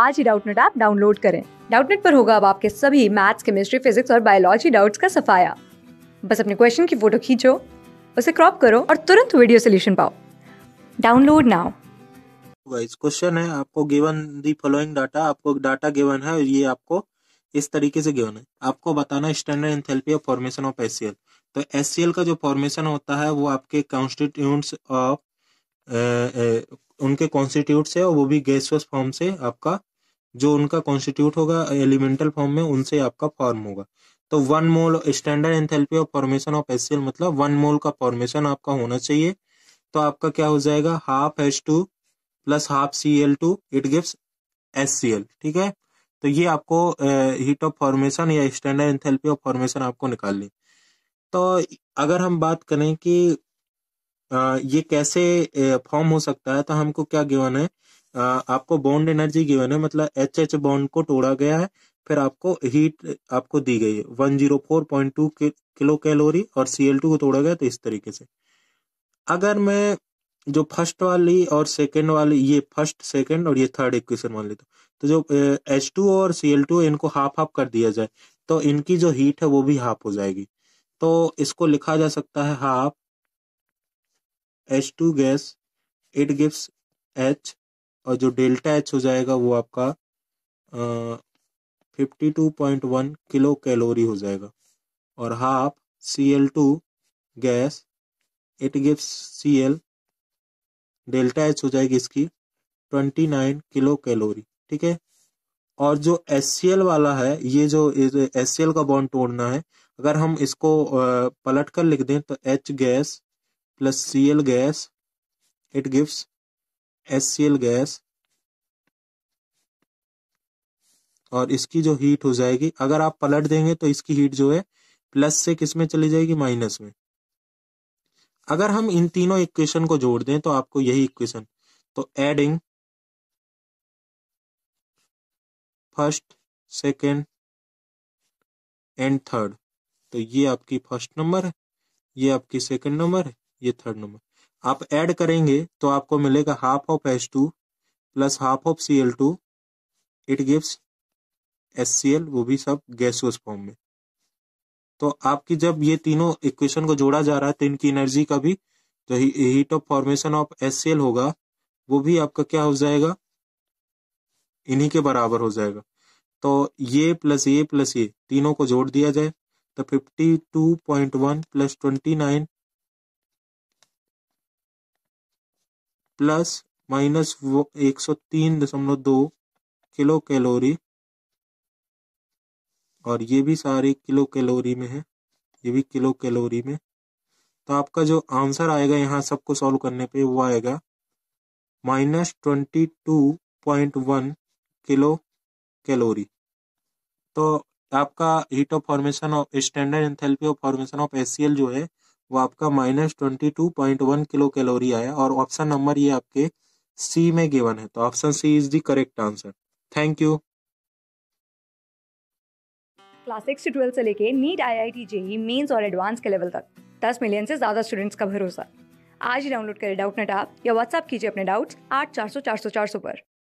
आज ही Doubtnut app download करें डाउटनेट पर होगा अब आपके सभी मैथ्स केमिस्ट्री फिजिक्स और बायोलॉजी डाउट्स का सफाया बस अपने क्वेश्चन की फोटो खींचो उसे क्रॉप करो और तुरंत वीडियो सोल्यूशन पाओ डाउनलोड नाउ वाइज क्वेश्चन है आपको गिवन दी फॉलोइंग डाटा आपको डाटा गिवन है ये आपको इस तरीके से गिवन है आपको बताना standard enthalpy of formation of SCL तो एससीएल का जो फॉर्मेशन होता है वो आपके कॉन्स्टिट्यूंट्स ऑफ उनके कॉन्स्टिट्यूट से और वो भी गैसुअस फॉर्म से आपका जो उनका कॉन्स्टिट्यूट होगा एलिमेंटल फॉर्म में उनसे आपका फॉर्म होगा तो one mole standard enthalpy of formation of S मतलब वन मोल का फॉर्मेशन आपका होना चाहिए तो आपका क्या हो जाएगा half H two plus half C L two it gives S C L ठीक है तो ये आपको हीट ऑफ फॉर्मेशन या स्टैंडर्ड एंथेल्पी ऑफ फॉर्मेशन आपको निकालनी तो अगर हम बात करें कि आ, ये कैसे फॉर्म हो सकता है तो हमको क्या गिवन है आपको बॉन्ड एनर्जी गिवन है मतलब एच एच बॉन्ड को तोड़ा गया है फिर आपको हीट आपको दी गई है one zero four point two kilo calorie और सी एल टू को तोड़ा गया तो इस तरीके से अगर मैं जो फर्स्ट वाली और सेकेंड वाली ये फर्स्ट सेकेंड और ये थर्ड इक्वेशन मान लेता तो जो एच टू और सी एल टू इनको हाफ हाफ कर दिया जाए तो इनकी जो हीट है वो भी हाफ हो जाएगी तो इसको लिखा जा सकता है half H two gas it gives H और जो डेल्टा एच हो जाएगा वो आपका fifty two point one kilo calorie हो जाएगा और half C L two gas it gives C L delta H हो जाएगी इसकी ट्वेंटी नाइन किलो कैलोरी ठीक है और जो एस सी एल वाला है ये जो एस सी एल का बॉन्ड तोड़ना है अगर हम इसको पलट कर लिख दें तो H gas plus C L gas it gives S gas और इसकी जो हीट हो जाएगी अगर आप पलट देंगे तो इसकी हीट जो है प्लस से किस में चली जाएगी माइनस में अगर हम इन तीनों इक्वेशन को जोड़ दें तो आपको यही इक्वेशन तो adding first second and third तो ये आपकी फर्स्ट नंबर है ये आपकी सेकेंड नंबर है ये थर्ड नंबर आप ऐड करेंगे तो आपको मिलेगा half of H two plus half of C L two it gives S C L वो भी सब गैस फॉर्म में तो आपकी जब ये तीनों इक्वेशन को जोड़ा जा रहा है तो इनकी एनर्जी का भी जो heat of formation of S C L होगा वो भी आपका क्या हो जाएगा इन्हीं के बराबर हो जाएगा तो ये प्लस ये प्लस ये तीनों को जोड़ दिया जाए तो 52.1 प्लस नाइन प्लस माइनस वो एक सौ तीन दशमलव दो किलो कैलोरी और ये भी सारे किलो कैलोरी में है ये भी किलो कैलोरी में तो आपका जो आंसर आएगा यहाँ सबको सॉल्व करने पे वो आएगा minus twenty two point one kilo calorie तो आपका heat of formation of standard enthalpy of formation of S जो है वो आपका minus twenty two point one kilo calorie आया और ऑप्शन नंबर ये आपके सी में गिवन है तो option C is the correct answer thank you class six से ट्वेल्थ से लेके NEET I I T JEE mains और एडवांस के लेवल तक दस मिलियन से ज़्यादा स्टूडेंट्स का भरोसा आज ही डाउनलोड करें डाउट नेट आप या व्हाट्सअप कीजिए अपने डाउट्स आठ चार सौ चार सौ चार सौ पर